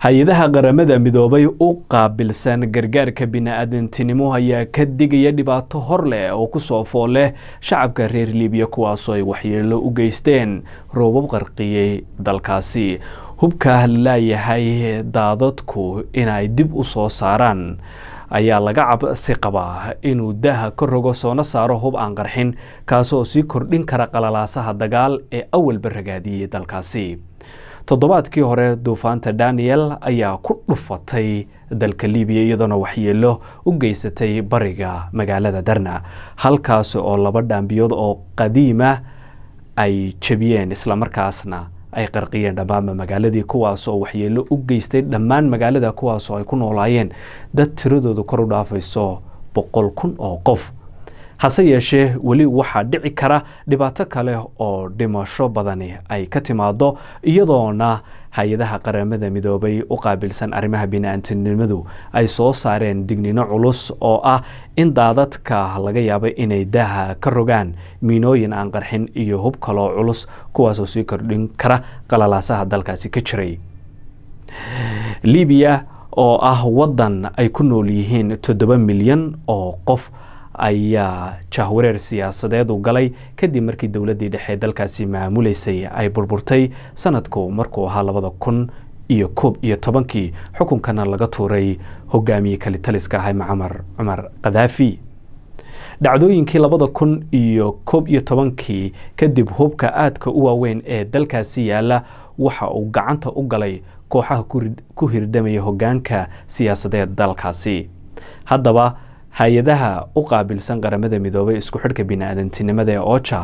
hay-adaha qaramada midoobay u qaabilsan gargaarka bini-aadantinimo ayaa ka digaya dhibaato hor leh oo ku fool leh shacabka reer libiya kuwaasoo ay waxyeello u geysteen roobab qarqiyey dalkaasi hubka laleeyahay daadadku inay dib u soo saaraan ayaa laga cabsi qabaa inuu daaha ka rogo soona saaro hub aan qarxin kaasoo sii kordhin kara qalalaasaha dagaal ee awalba ragaadiyey dalkaasi toddobaadkii hore duufaanta daniel ayaa ku dhufatay dalka libiya iyadoona waxyeelo u geysatay bariga magaalada derna halkaas oo laba dhaambiyood oo qadiima ay jabiyeen islamarkaasna ay qarqiyeen dhammaanba magaaladii kuwaas oo waxyeelo u geystay dhammaan magaalada kuwaasoo ay ku noolaayeen dad tiradoodu kor u dhaafayso boqol kun oo qof hase yeeshee weli waxaa dhici kara dhibaato kale oo dhimasho badani ay ka timaado iyadoona hay-adaha qaramada midoobay u qaabilsan arrimaha bini-aantinimadu ay soo saareen dignino culus oo ah in daadadka laga yaabay inay daaha ka rogaan miinooyin aan qarxin iyo hub kaloo culus kuwaasoo sii kordhin kara qalalaasaha dalkaasi ka jiray libiya oo ah waddan ay ku nool yihiin toddoba milyan oo qof ayaa jahwareer siyaasadeed u galay kadib markii dowladii dhexe dalkaasi maamulaysay ay burburtay sanadku markuu ahaa labada kun iyo koob iyo tobankii xukunkana laga tuuray hogaamiye kalitaliska ahay macamar cumar kadaafi dhacdooyinkii labada kun iyo koob iyo tobankii kadib hubka aadka u waaweyn ee dalkaasi yaala waxa uu gacanta u galay kooxaha ku hirdamaya hogaanka siyaasadeed dalkaasi haddaba hay-adaha u qaabilsan qaramada midoobay isku xidhka bini-aadantinimada ee oja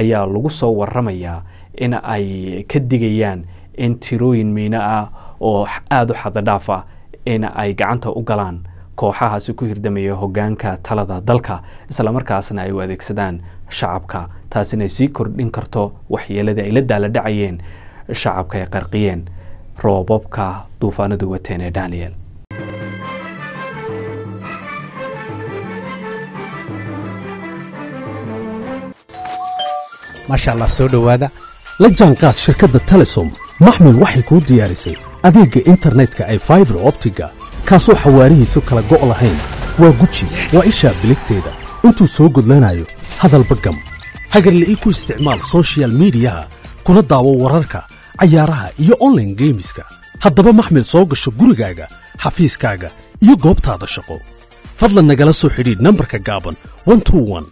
ayaa lagu soo waramayaa in ay ka digayaan in tirooyin miino ah oo aada u xadadhaaf ah in ay gacanta u galaan kooxahaasi ku hirdamaya hogaanka talada dalka islamarkaasna ay u adeegsadaan shacabka taasina sii kordhin karto waxyeeladii ay la daala dhacayeen shacabka ay qarqiyeen roobabka duufaanadu wateen ee daniel maasha allah soo dhowaada la jaanqaad shirkadda telesom maxmil waxay kuu diyaarisay adeegga internetka ay faibar optiga kaasoo xawaarihiisu kala go' lahayn waa guji waa ishaa biligteeda intuu soo gudlanaayo hadalba gam ii ku isticmaal soshiyal miidiyaha kuna daawo wararka cayaaraha iyo onlaine geemiska haddaba maxmil soo gasho gurigaaga xafiiskaaga iyo goobtaada shaqo fadlan nagala soo xidhiidh nambarka gaaban